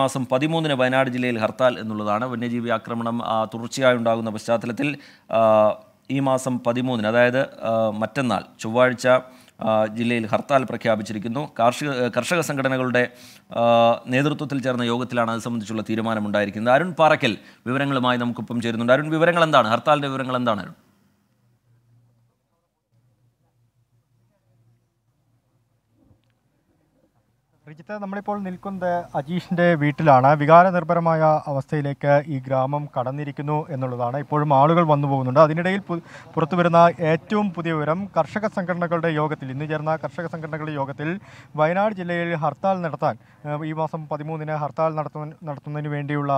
മാസം പതിമൂന്നിന് വയനാട് ജില്ലയിൽ ഹർത്താൽ എന്നുള്ളതാണ് വന്യജീവി ആക്രമണം തുടർച്ചയായി ഉണ്ടാകുന്ന പശ്ചാത്തലത്തിൽ ഈ മാസം പതിമൂന്നിന് അതായത് മറ്റന്നാൾ ചൊവ്വാഴ്ച ജില്ലയിൽ ഹർത്താൽ പ്രഖ്യാപിച്ചിരിക്കുന്നു കാർഷിക കർഷക സംഘടനകളുടെ നേതൃത്വത്തിൽ ചേർന്ന യോഗത്തിലാണ് അത് സംബന്ധിച്ചുള്ള തീരുമാനമുണ്ടായിരിക്കുന്നത് അരുൺ പാറക്കൽ വിവരങ്ങളുമായി നമുക്കൊപ്പം ചേരുന്നുണ്ട് അരുൺ വിവരങ്ങൾ എന്താണ് ഹർത്താലിൻ്റെ വിവരങ്ങൾ എന്താണ് അരുൺ റിജിത്ത് നമ്മളിപ്പോൾ നിൽക്കുന്നത് അജീഷിൻ്റെ വീട്ടിലാണ് വികാരനിർഭരമായ അവസ്ഥയിലേക്ക് ഈ ഗ്രാമം കടന്നിരിക്കുന്നു എന്നുള്ളതാണ് ഇപ്പോഴും ആളുകൾ വന്നു പോകുന്നുണ്ട് അതിനിടയിൽ പുറത്തു വരുന്ന ഏറ്റവും പുതിയ വിവരം കർഷക സംഘടനകളുടെ യോഗത്തിൽ ഇന്ന് ചേർന്ന കർഷക സംഘടനകളുടെ യോഗത്തിൽ വയനാട് ജില്ലയിൽ ഹർത്താൽ നടത്താൻ ഈ മാസം പതിമൂന്നിന് ഹർത്താൽ നടത്തു നടത്തുന്നതിന് വേണ്ടിയുള്ള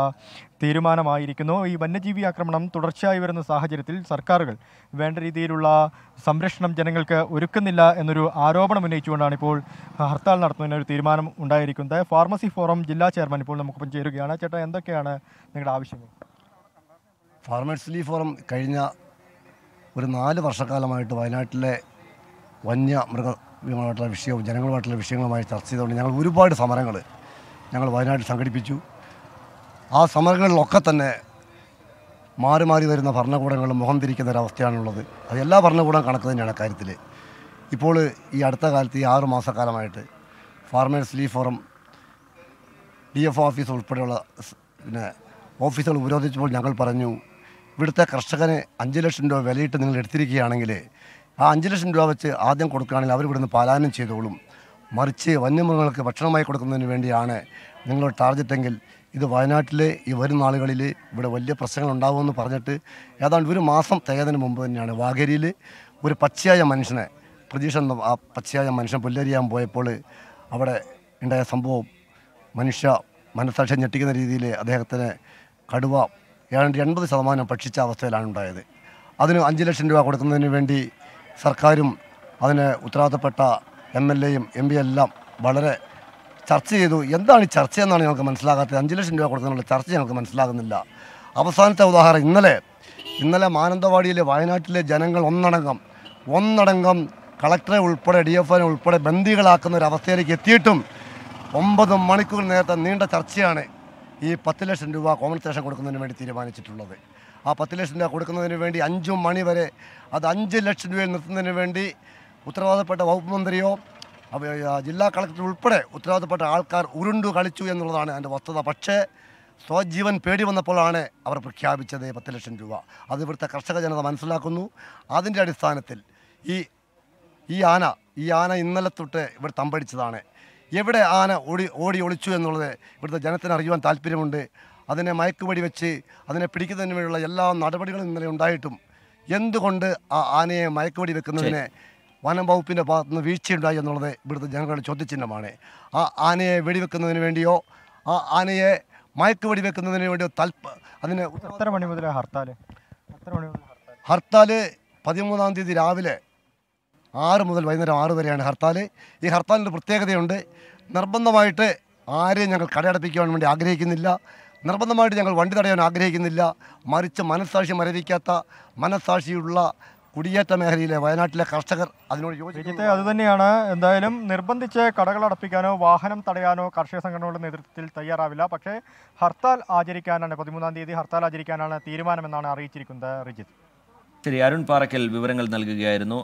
തീരുമാനമായിരിക്കുന്നു ഈ വന്യജീവി ആക്രമണം തുടർച്ചയായി വരുന്ന സാഹചര്യത്തിൽ സർക്കാരുകൾ വേണ്ട രീതിയിലുള്ള സംരക്ഷണം ജനങ്ങൾക്ക് ഒരുക്കുന്നില്ല എന്നൊരു ആരോപണം ഉന്നയിച്ചുകൊണ്ടാണ് ഇപ്പോൾ ഹർത്താൽ നടത്തുന്നതിനൊരു തീരുമാനം തീരുമാനം ഉണ്ടായിരിക്കുന്നത് ഫാർമസി ഫോറം ജില്ലാ ചെയർമാൻ ഇപ്പോൾ നമുക്ക് ചേരുകയാണ് ചേട്ടാ എന്തൊക്കെയാണ് നിങ്ങളുടെ ആവശ്യങ്ങൾ ഫാർമേഴ്സ് ലീ ഫോറം കഴിഞ്ഞ ഒരു നാല് വർഷക്കാലമായിട്ട് വയനാട്ടിലെ വന്യ മൃഗമായിട്ടുള്ള വിഷയവും ജനങ്ങളുമായിട്ടുള്ള വിഷയങ്ങളുമായി ചർച്ച ചെയ്തുകൊണ്ട് ഞങ്ങൾ ഒരുപാട് സമരങ്ങൾ ഞങ്ങൾ വയനാട്ടിൽ സംഘടിപ്പിച്ചു ആ സമരങ്ങളിലൊക്കെ തന്നെ മാറി മാറി വരുന്ന ഭരണകൂടങ്ങൾ മുഖം തിരിക്കുന്ന ഒരവസ്ഥയാണുള്ളത് അത് എല്ലാ ഭരണകൂടം കണക്ക് തന്നെയാണ് കാര്യത്തിൽ ഇപ്പോൾ ഈ അടുത്ത കാലത്ത് ഈ ആറുമാസക്കാലമായിട്ട് മാസക്കാലമായിട്ട് ഫാർമേഴ്സ് ലീ ഫോറം ഡി എഫ് ഓഫീസ് ഉൾപ്പെടെയുള്ള പിന്നെ ഓഫീസുകൾ ഉപരോധിച്ചപ്പോൾ ഞങ്ങൾ പറഞ്ഞു ഇവിടുത്തെ കർഷകന് അഞ്ച് ലക്ഷം രൂപ വിലയിട്ട് നിങ്ങൾ എടുത്തിരിക്കുകയാണെങ്കിൽ ആ അഞ്ച് ലക്ഷം രൂപ വെച്ച് ആദ്യം കൊടുക്കുകയാണെങ്കിൽ അവർ ഇവിടുന്ന് പാലായനം ചെയ്തോളും മറിച്ച് വന്യമൃഗങ്ങൾക്ക് ഭക്ഷണമായി കൊടുക്കുന്നതിന് വേണ്ടിയാണ് നിങ്ങളുടെ ടാർഗറ്റെങ്കിൽ ഇത് വയനാട്ടിലെ ഈ വരും നാളുകളിൽ ഇവിടെ വലിയ പ്രശ്നങ്ങൾ ഉണ്ടാകുമെന്ന് പറഞ്ഞിട്ട് ഏതാണ്ട് ഒരു മാസം തികയതിന് മുമ്പ് തന്നെയാണ് വാഗേരിയിൽ ഒരു പച്ചയായ മനുഷ്യനെ പ്രതീക്ഷ ആ പച്ചയായ മനുഷ്യൻ പുല്ലരിയാൻ പോയപ്പോൾ അവിടെ ഉണ്ടായ സംഭവം മനുഷ്യ മനസ്സാക്ഷി ഞെട്ടിക്കുന്ന രീതിയിൽ അദ്ദേഹത്തിന് കടുവ ഏതാണ്ട് എൺപത് ശതമാനം ഭക്ഷിച്ച അവസ്ഥയിലാണ് ഉണ്ടായത് അതിന് അഞ്ച് ലക്ഷം രൂപ കൊടുക്കുന്നതിന് വേണ്ടി സർക്കാരും അതിന് ഉത്തരവാദിത്തപ്പെട്ട എം എൽ എയും എം പി എല്ലാം വളരെ ചർച്ച ചെയ്തു എന്താണ് ഈ ചർച്ച എന്നാണ് ഞങ്ങൾക്ക് മനസ്സിലാകാത്തത് അഞ്ച് ലക്ഷം രൂപ കൊടുക്കുന്നതിനുള്ള ചർച്ച ഞങ്ങൾക്ക് മനസ്സിലാകുന്നില്ല അവസാനത്തെ ഉദാഹരണം ഇന്നലെ ഇന്നലെ മാനന്തവാടിയിലെ വയനാട്ടിലെ ജനങ്ങൾ ഒന്നടങ്കം ഒന്നടങ്കം കളക്ടറെ ഉൾപ്പെടെ ഡി എഫ് ഒനെ ഉൾപ്പെടെ ബന്ദികളാക്കുന്ന ഒരു അവസ്ഥയിലേക്ക് എത്തിയിട്ടും ഒമ്പത് മണിക്കൂർ നേരത്തെ നീണ്ട ചർച്ചയാണ് ഈ പത്ത് ലക്ഷം രൂപ കോമ്പൻസേഷൻ കൊടുക്കുന്നതിന് വേണ്ടി തീരുമാനിച്ചിട്ടുള്ളത് ആ പത്ത് ലക്ഷം രൂപ കൊടുക്കുന്നതിന് വേണ്ടി അഞ്ചു മണി വരെ അത് അഞ്ച് ലക്ഷം രൂപയിൽ നിർത്തുന്നതിന് വേണ്ടി ഉത്തരവാദപ്പെട്ട വകുപ്പ് മന്ത്രിയോ ജില്ലാ കളക്ടർ ഉൾപ്പെടെ ഉത്തരവാദപ്പെട്ട ആൾക്കാർ ഉരുണ്ടു കളിച്ചു എന്നുള്ളതാണ് അതിൻ്റെ വസ്തുത പക്ഷേ സ്വജീവൻ പേടി വന്നപ്പോഴാണ് അവർ പ്രഖ്യാപിച്ചത് പത്ത് ലക്ഷം രൂപ അത് ഇവിടുത്തെ കർഷക ജനത മനസ്സിലാക്കുന്നു അതിൻ്റെ അടിസ്ഥാനത്തിൽ ഈ ഈ ആന ഈ ആന ഇന്നലെ തൊട്ട് ഇവിടെ തമ്പടിച്ചതാണ് എവിടെ ആന ഓടി ഓടി ഒളിച്ചു എന്നുള്ളത് ഇവിടുത്തെ ജനത്തിന് അറിയുവാൻ താല്പര്യമുണ്ട് അതിനെ മയക്കുപടി വെച്ച് അതിനെ പിടിക്കുന്നതിന് വേണ്ടിയുള്ള എല്ലാ നടപടികളും ഇന്നലെ ഉണ്ടായിട്ടും എന്തുകൊണ്ട് ആ ആനയെ മയക്കുപടി വെക്കുന്നതിന് വനം വകുപ്പിൻ്റെ ഭാഗത്തു നിന്ന് വീഴ്ചയുണ്ടായി എന്നുള്ളത് ഇവിടുത്തെ ജനങ്ങളുടെ ചോദ്യചിഹ്നമാണ് ആ ആനയെ വെടിവെക്കുന്നതിന് വേണ്ടിയോ ആ ആനയെ മയക്കുപടി വെക്കുന്നതിന് വേണ്ടിയോ തൽപ്പ അതിന് എത്ര മണി മുതൽ ഹർത്താൽ മണി മുതൽ ഹർത്താൽ പതിമൂന്നാം തീയതി രാവിലെ ആറ് മുതൽ വൈകുന്നേരം ആറ് വരെയാണ് ഹർത്താൽ ഈ ഹർത്താലിൻ്റെ പ്രത്യേകതയുണ്ട് നിർബന്ധമായിട്ട് ആരെയും ഞങ്ങൾ കടയടപ്പിക്കുവാൻ വേണ്ടി ആഗ്രഹിക്കുന്നില്ല നിർബന്ധമായിട്ട് ഞങ്ങൾ വണ്ടി തടയാൻ ആഗ്രഹിക്കുന്നില്ല മറിച്ച് മനസ്സാക്ഷി മരവിക്കാത്ത മനസ്സാക്ഷിയുള്ള കുടിയേറ്റ മേഖലയിലെ വയനാട്ടിലെ കർഷകർ അതിനോട് യോജിച്ചത് അതുതന്നെയാണ് എന്തായാലും നിർബന്ധിച്ച് കടകൾ അടപ്പിക്കാനോ വാഹനം തടയാനോ കർഷക സംഘടനകളുടെ നേതൃത്വത്തിൽ തയ്യാറാവില്ല പക്ഷേ ഹർത്താൽ ആചരിക്കാനാണ് പതിമൂന്നാം തീയതി ഹർത്താൽ ആചരിക്കാനാണ് തീരുമാനമെന്നാണ് അറിയിച്ചിരിക്കുന്നത് റിജിത്ത് ശരി അരുൺ പാറക്കൽ വിവരങ്ങൾ നൽകുകയായിരുന്നു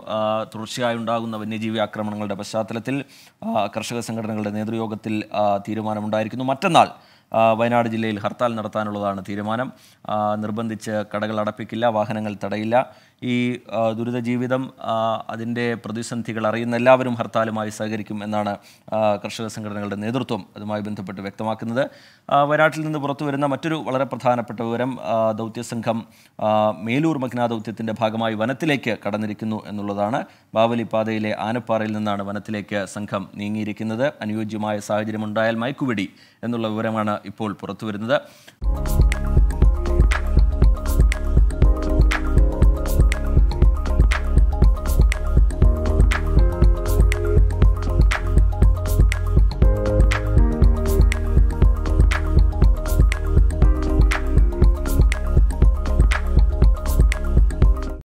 തുടർച്ചയായി ഉണ്ടാകുന്ന വന്യജീവി ആക്രമണങ്ങളുടെ പശ്ചാത്തലത്തിൽ കർഷക സംഘടനകളുടെ നേതൃയോഗത്തിൽ തീരുമാനമുണ്ടായിരിക്കുന്നു മറ്റന്നാൾ വയനാട് ജില്ലയിൽ ഹർത്താൽ നടത്താനുള്ളതാണ് തീരുമാനം നിർബന്ധിച്ച് കടകൾ അടപ്പിക്കില്ല വാഹനങ്ങൾ തടയില്ല ഈ ദുരിത ജീവിതം അതിൻ്റെ പ്രതിസന്ധികൾ അറിയുന്ന എല്ലാവരും ഹർത്താലുമായി സഹകരിക്കും എന്നാണ് കർഷക സംഘടനകളുടെ നേതൃത്വം അതുമായി ബന്ധപ്പെട്ട് വ്യക്തമാക്കുന്നത് വയനാട്ടിൽ നിന്ന് പുറത്തു വരുന്ന മറ്റൊരു വളരെ പ്രധാനപ്പെട്ട വിവരം ദൗത്യസംഘം മേലൂർ മഗ്ന ദൗത്യത്തിൻ്റെ ഭാഗമായി വനത്തിലേക്ക് കടന്നിരിക്കുന്നു എന്നുള്ളതാണ് ബാവലി പാതയിലെ ആനപ്പാറയിൽ നിന്നാണ് വനത്തിലേക്ക് സംഘം നീങ്ങിയിരിക്കുന്നത് അനുയോജ്യമായ സാഹചര്യമുണ്ടായാൽ മയക്കുപിടി എന്നുള്ള വിവരമാണ് ഇപ്പോൾ പുറത്തുവരുന്നത്